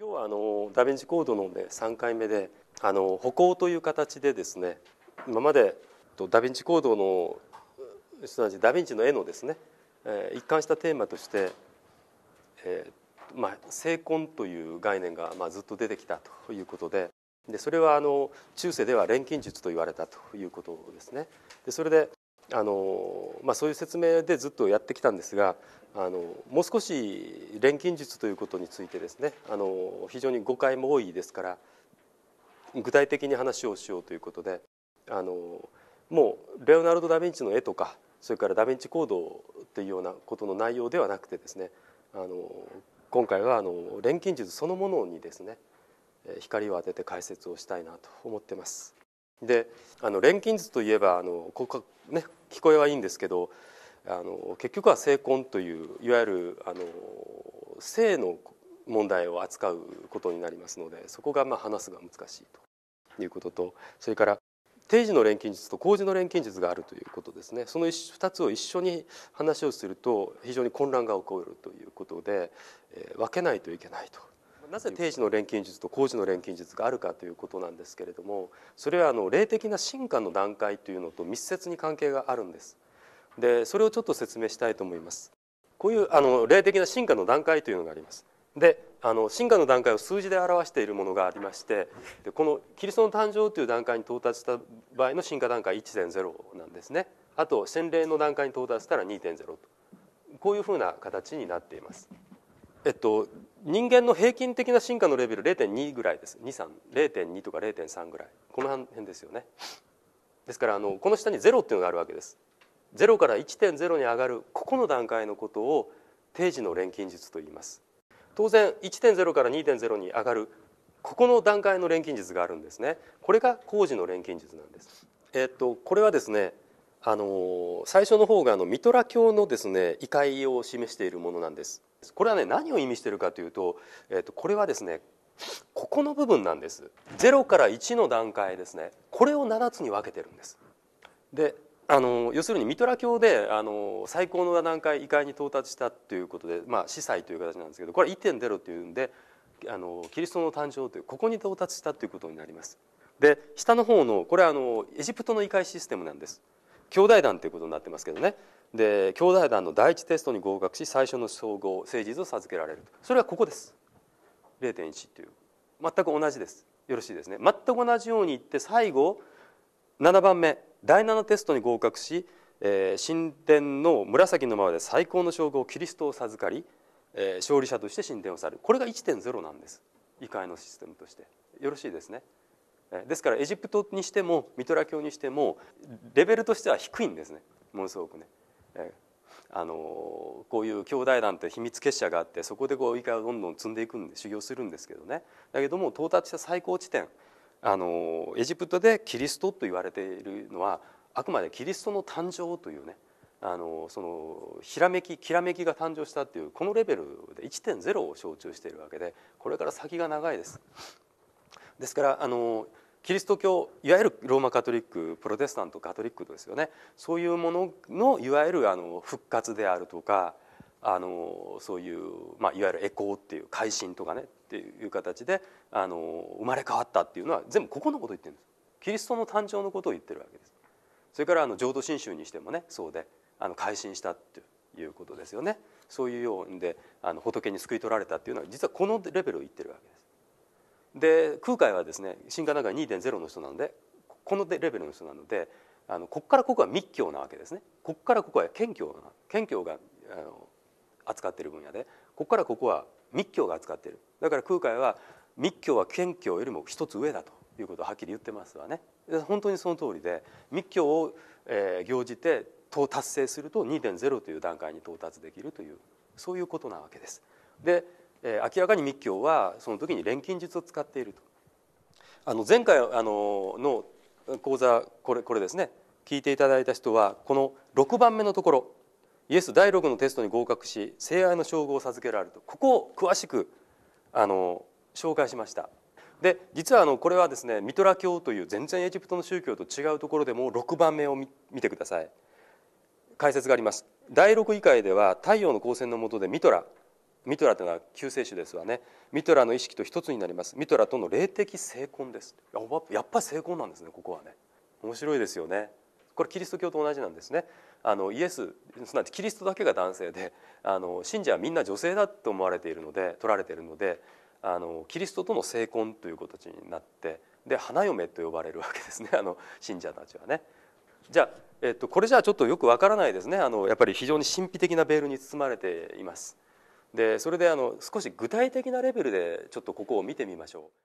今日はあのダヴィンチコードの、ね、3回目であの歩行という形でですね今までダヴィンチコードのすなわちダヴィンチの絵のですね、えー、一貫したテーマとして、えーまあ、成婚という概念が、まあ、ずっと出てきたということででそれはあの中世では錬金術と言われたということですね。でそれであの、まあ、そういう説明でずっとやってきたんですがあのもう少し錬金術ということについてですねあの非常に誤解も多いですから具体的に話をしようということであのもうレオナルド・ダ・ヴィンチの絵とかそれからダ・ヴィンチコードっていうようなことの内容ではなくてですねあの今回はあの錬金術そのものにですね光を当てて解説をしたいなと思ってます。であの錬金術といえばあのここ、ね、聞こえはいいんですけどあの結局は性婚といういわゆるあの性の問題を扱うことになりますのでそこがまあ話すが難しいということとそれから定時の錬金術と工事の錬金術があるということですねその2つを一緒に話をすると非常に混乱が起こるということで、えー、分けないといけないとなぜ定時の錬金術と工事の錬金術があるかということなんですけれどもそれはあの霊的な進化の段階というのと密接に関係があるんですでそれをちょっと説明したいと思いますこういうあの霊的な進化の段階というのがありますであの進化の段階を数字で表しているものがありましてでこのキリストの誕生という段階に到達した場合の進化段階1.0なんですねあと洗礼の段階に到達したら2.0とこういうふうな形になっています。えっと、人間の平均的な進化のレベル0.2ぐらいです0.2とか0.3ぐらいこの辺ですよねですからあのこの下に0っていうのがあるわけです0から1.0に上がるここの段階のことを定時の錬金術と言います当然1.0から2.0に上がるここの段階の錬金術があるんですねこれが工事の錬金術なんですえっとこれはですねあの最初の方があのミトラ教のですね異界を示しているものなんですこれはね何を意味しているかというと、えっとこれはですねここの部分なんですゼロから一の段階ですねこれを七つに分けてるんですであの要するにミトラ教であの最高の段階異界に到達したということで、まあ、司祭という形なんですけどこれは1.0っていうんであのキリストの誕生というここに到達したということになりますで下の方のこれはあのエジプトの異界システムなんです兄弟団ということになってますけどねで兄弟団の第一テストに合格し最初の総合誠実を授けられるそれはここです0.1という全く同じですよろしいですね全く同じように言って最後7番目第7テストに合格し、えー、神殿の紫のままで最高の称号キリストを授かり、えー、勝利者として神殿を去るこれが1.0なんです異界のシステムとしてよろしいですねですからエジプトにしてもミトラ教にしてもレベルとしては低いんですねものすごくね。あのこういう兄弟団って秘密結社があってそこでこう理解をどんどん積んでいくんで修行するんですけどねだけども到達した最高地点あのエジプトでキリストと言われているのはあくまでキリストの誕生というねあのそのひらめききらめきが誕生したっていうこのレベルで1.0を象徴しているわけでこれから先が長いです。ですからあのキリスト教いわゆるローマカトリックプロテスタントカトリックですよねそういうもののいわゆるあの復活であるとかあのそういう、まあ、いわゆるエコーっていう改心とかねっていう形であの生まれ変わったっていうのは全部ここのこと言ってるんですキリストの誕生のことを言ってるわけですそれからあの浄土真宗にしてもねそうであの改心したっていうことですよねそういうようであの仏に救い取られたっていうのは実はこのレベルを言ってるわけですで空海はですね新華なん2.0の人なのでこのレベルの人なのであのここからここは密教なわけですねここからここは謙虚な謙虚があの扱っている分野でここからここは密教が扱っているだから空海は密教は謙虚よりも一つ上だということをはっきり言ってますわね本当にその通りで密教を、えー、行じて達成すると2.0という段階に到達できるというそういうことなわけです。でえ明らかに密教はその時に錬金術を使っているとあの前回あのの講座これこれですね聞いていただいた人はこの6番目のところイエス第6のテストに合格し聖愛の称号を授けられるとここを詳しくあの紹介しましたで実はあのこれはですねミトラ教という全然エジプトの宗教と違うところでも6番目を見てください解説があります第6位会では太陽の光線の下でミトラミトラというのは救世主ですわねミトラの意識と一つになりますミトラとの霊的成婚ですやっぱり成婚なんですねここはね面白いですよねこれキリスト教と同じなんですねあのイエスすなわちキリストだけが男性であの信者はみんな女性だと思われているので取られているのであのキリストとの成婚という形になってで花嫁と呼ばれるわけですねあの信者たちはね。じゃあ、えっと、これじゃあちょっとよくわからないですねあのやっぱり非常に神秘的なベールに包まれています。でそれであの少し具体的なレベルでちょっとここを見てみましょう。